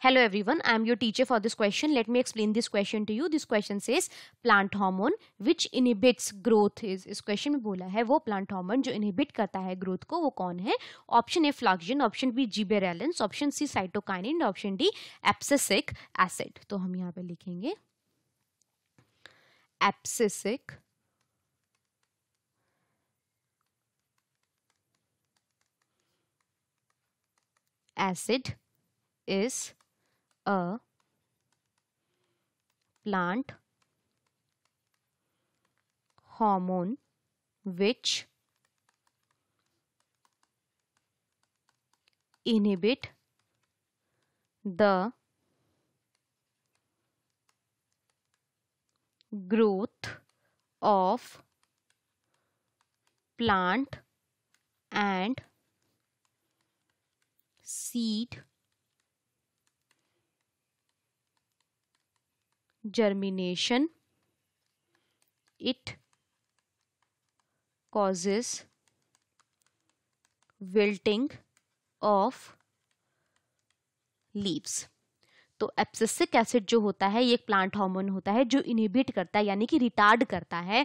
Hello everyone, I am your teacher for this question. Let me explain this question to you. This question says plant hormone which inhibits growth is इस question में बोला है वो plant hormone जो inhibit करता है growth को वो कौन है Option A flaxin, option B gibberellins, option C cytokinin, option D abscisic acid. तो हम यहाँ पे लिखेंगे abscisic acid is a plant hormone which inhibit the growth of plant and seed germination it causes wilting of leaves तो abscisic acid जो होता है ये एक प्लांट हार्मोन होता है जो इनहिबिट करता है यानी कि रिटार्ड करता है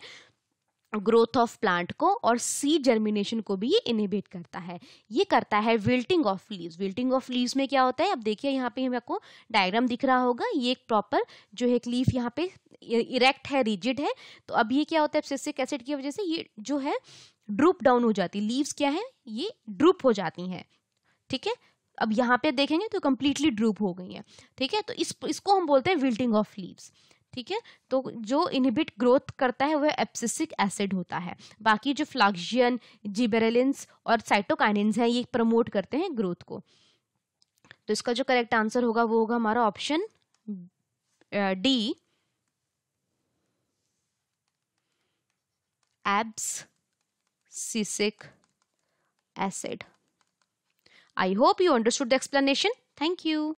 ग्रोथ ऑफ प्लांट को और सी जर्मिनेशन को भी ये इनिबेट करता है ये करता है wilting of leaves wilting of leaves में क्या होता है अब देखिए यहाँ पे हमें आपको डायग्राम दिख रहा होगा ये एक प्रॉपर जो है लीफ यहाँ पे इरेक्ट e-, है रिजिड है तो अब ये क्या होता है एब्सिसिक एसिड की वजह से ये जो है ड्रूप डाउन हो जाती है लीव्स क्या है ये ड्रूप हो जाती है ठीक है अब यहाँ पे देखेंगे तो कम्प्लीटली ड्रूप हो गई है ठीक है तो इस इसको हम बोलते हैं विल्टिंग ऑफ लीव्स ठीक है तो जो इनहिबिट ग्रोथ करता है वह एप्सिसिक एसिड होता है बाकी जो फ्लाक्सियन जिबेरेलिन्स और साइटोकाइनिन्स हैं ये प्रमोट करते हैं ग्रोथ को तो इसका जो करेक्ट आंसर होगा वो होगा हमारा option D abscisic acid I hope you understood the explanation thank you